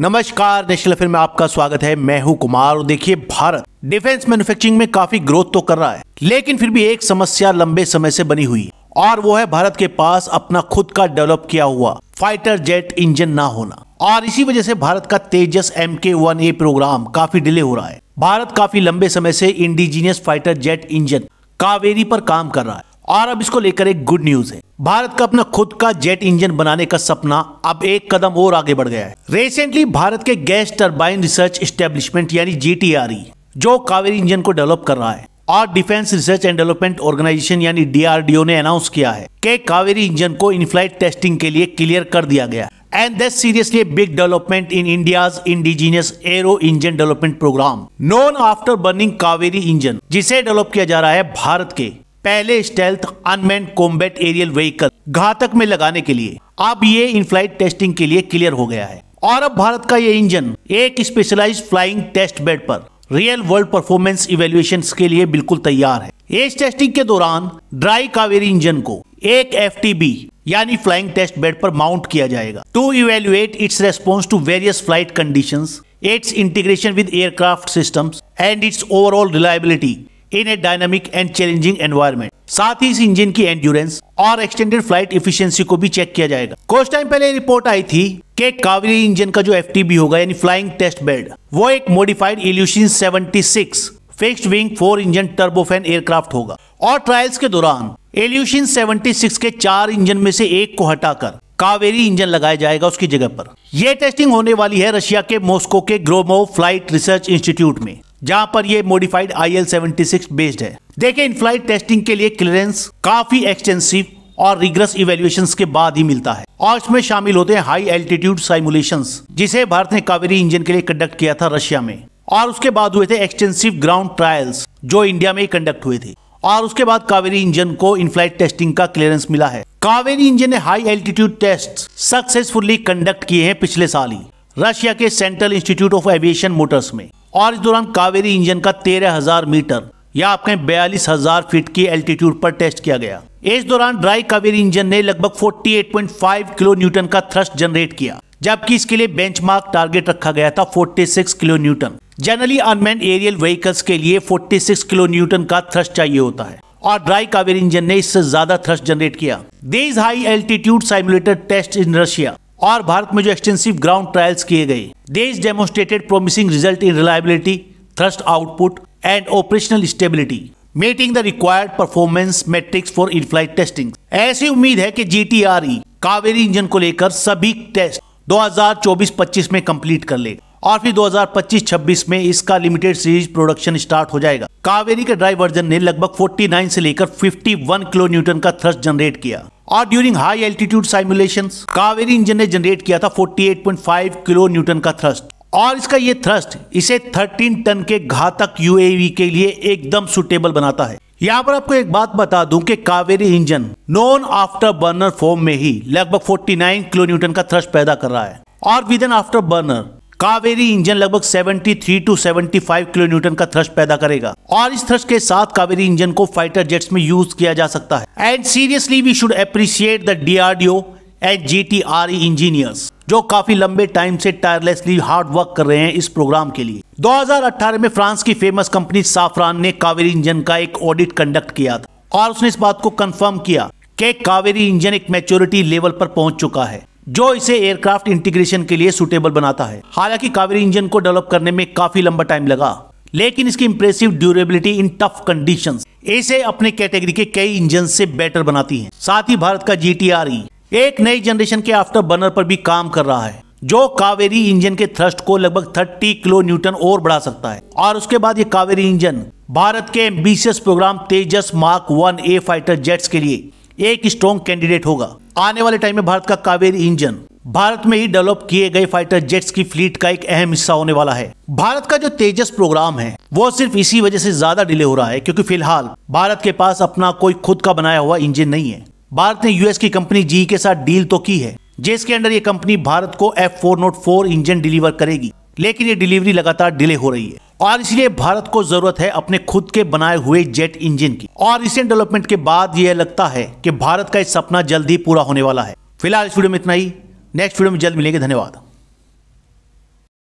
नमस्कार national film में आपका स्वागत है मैं हूं कुमार और देखिए भारत डिफेंस मैन्युफैक्चरिंग में काफी ग्रोथ तो कर रहा है लेकिन फिर भी एक समस्या लंबे समय से बनी हुई है और वो है भारत के पास अपना खुद का डेवलप किया हुआ फाइटर जेट इंजन ना होना और इसी वजह से भारत का Tejas M K one A program काफी डिले हो रहा है भारत काफी लंबे समय से indigenous fighter jet engine Kaveri पर काम कर रहा है और अब इसको लेकर एक गुड न्यूज है भारत का अपना खुद का जेट इंजन बनाने का सपना अब एक कदम और आगे बढ़ गया है रिसेंटली भारत के गैस टर्बाइन रिसर्च स्टेब्लिशमेंट यानी जीटीआरई e, जो कावेरी इंजन को डेवलप कर रहा है और defence research and development organisation यानी डीआरडीओ ने अनाउंस किया है कि कावेरी इंजन को इनफ्लाइट टेस्टिंग के लिए क्लियर कर दिया गया and this seriously big development in India's indigenous aero engine development programme non afterburning Kaveri engine जिसे डेवलप किया जा रहा है भारत के पहले stealth unmanned combat aerial vehicle Ghatak में लगाने के लिए अब ये इन फ्लाइट टेस्टिंग के लिए क्लियर हो गया है और अब भारत का ये इंजन एक स्पेशलाइज फ्लाइंग टेस्ट बेड पर रियल वर्ल्ड परफॉर्मेंस इवेल्युएशन के लिए बिल्कुल तैयार है इस टेस्टिंग के दौरान ड्राई कावेरी इंजन को एक एफ यानी फ्लाइंग टेस्ट बेड पर माउंट किया जाएगा to evaluate its response to various flight condition its integration with aircraft system and its overall reliability in a dynamic and challenging environment साथ ही इस इंजन की एंड्योरेंस और एक्सटेंडेड फ्लाइट इफिशियंसी को भी चेक किया जाएगा कुछ टाइम पहले रिपोर्ट आई थी के कावेरी इंजन का जो एफ होगा यानी फ्लाइंग टेस्ट बेड वो एक modified Ilyushin 76 fix wing four engine turbofan aircraft होगा और ट्रायल्स के दौरान एल्यूशन 76 के चार इंजन में से एक को हटाकर कावेरी इंजन लगाया जाएगा उसकी जगह पर यह टेस्टिंग होने वाली है रशिया के मॉस्को के ग्रोमो फ्लाइट रिसर्च इंस्टीट्यूट में जहां पर ये मॉडिफाइड आई एल बेस्ड है देखिए इन फ्लाइट टेस्टिंग के लिए क्लियरेंस काफी एक्सटेंसिव और रिग्रस इवेल्युएशन के बाद ही मिलता है और इसमें शामिल होते हैं हाई एल्टीट्यूड साइमुलेशन जिसे भारत ने कावेरी इंजन के लिए कंडक्ट किया था रशिया में और उसके बाद हुए थे एक्सटेंसिव ग्राउंड ट्रायल्स जो इंडिया में कंडक्ट हुए थे और उसके बाद कावेरी इंजन को इन फ्लाइट टेस्टिंग का क्लियरेंस मिला है कावेरी इंजन ने high altitude test successfully conduct किए हैं पिछले साल ही रशिया के central institute of aviation motors में और इस दौरान कावेरी इंजन का तेरह हजार मीटर या आपके बयालीस हजार फीट की एल्टीट्यूड पर टेस्ट किया गया इस दौरान ड्राई कावेरी इंजन ने लगभग 48.5 किलो न्यूटन का थ्रस्ट जनरेट किया जबकि इसके लिए बेंचमार्क टारगेट रखा गया था 46 kilo newton generally unmanned aerial vehicles के लिए 46 किलो न्यूटन का थ्रस्ट चाहिए होता है और ड्राई कावेरी इंजन ने इससे ज्यादा थ्रस्ट जनरेट किया these high altitude simulator test in Russia और भारत में जो एक्सटेंसिव ग्राउंड ट्रायल्स किए गए these demonstrated promising result in reliability thrust output and operational stability meeting the required performance metrics for in flight testing ऐसी उम्मीद है कि जी कावेरी इंजन को लेकर सभी टेस्ट 2024-25 में कंप्लीट कर ले और फिर 2025-26 में इसका लिमिटेड सीरीज प्रोडक्शन स्टार्ट हो जाएगा कावेरी के ड्राई वर्जन ने लगभग 49 से लेकर 51 किलो न्यूटन का थ्रस्ट जनरेट किया और during high altitude simulation Kaveri engine ने जनरेट किया था 48.5 किलो न्यूटन का थ्रस्ट और इसका ये थ्रस्ट इसे 13 टन के घातक यूएवी के लिए एकदम सुटेबल बनाता है यहाँ पर आपको एक बात बता दूं कि Kaveri engine non after burner form में ही लगभग 49 किलो न्यूटन का थ्रस्ट पैदा कर रहा है और with an after burner Kaveri engine लगभग 73 टू 75 किलो न्यूटन का थ्रस्ट पैदा करेगा और इस थ्रस्ट के साथ कावेरी इंजन को फाइटर जेट्स में यूज किया जा सकता है and seriously we should appreciate the DRDO and G T R engineers जो काफी लंबे टाइम से टायरलेसली हार्ड वर्क कर रहे हैं इस प्रोग्राम के लिए 2018 में फ्रांस की फेमस कंपनी साफरान ने कावेरी इंजन का एक ऑडिट कंडक्ट किया था और उसने इस बात को कंफर्म किया कि कावेरी इंजन एक मैच्योरिटी लेवल पर पहुंच चुका है जो इसे एयरक्राफ्ट इंटीग्रेशन के लिए सुटेबल बनाता है हालांकि कावेरी इंजन को डेवलप करने में काफी लंबा टाइम लगा लेकिन इसकी impressive durability in tough condition इसे अपने कैटेगरी के कई इंजन से बेटर बनाती है साथ ही भारत का जी e, एक नई जनरेशन के आफ्टर बर्नर पर भी काम कर रहा है जो कावेरी इंजन के थ्रस्ट को लगभग 30 किलो न्यूटन और बढ़ा सकता है और उसके बाद ये कावेरी इंजन भारत के ambitious program Tejas mark one A fighter jets के लिए एक स्ट्रॉन्ग कैंडिडेट होगा आने वाले टाइम में भारत का कावेरी इंजन भारत में ही डेवलप किए गए फाइटर जेट्स की फ्लीट का एक अहम हिस्सा होने वाला है भारत का जो तेजस प्रोग्राम है वो सिर्फ इसी वजह से ज्यादा डिले हो रहा है क्योंकि फिलहाल भारत के पास अपना कोई खुद का बनाया हुआ इंजन नहीं है भारत ने यूएस की कंपनी जी e के साथ डील तो की है जिसके अंडर ये कंपनी भारत को F four naught four engine deliver करेगी लेकिन ये डिलीवरी लगातार डिले हो रही है और इसलिए भारत को जरूरत है अपने खुद के बनाए हुए जेट इंजन की और रिसेंट डेवलपमेंट के बाद यह लगता है कि भारत का इस सपना जल्द ही पूरा होने वाला है फिलहाल इस वीडियो में इतना ही नेक्स्ट वीडियो में जल्द मिलेंगे धन्यवाद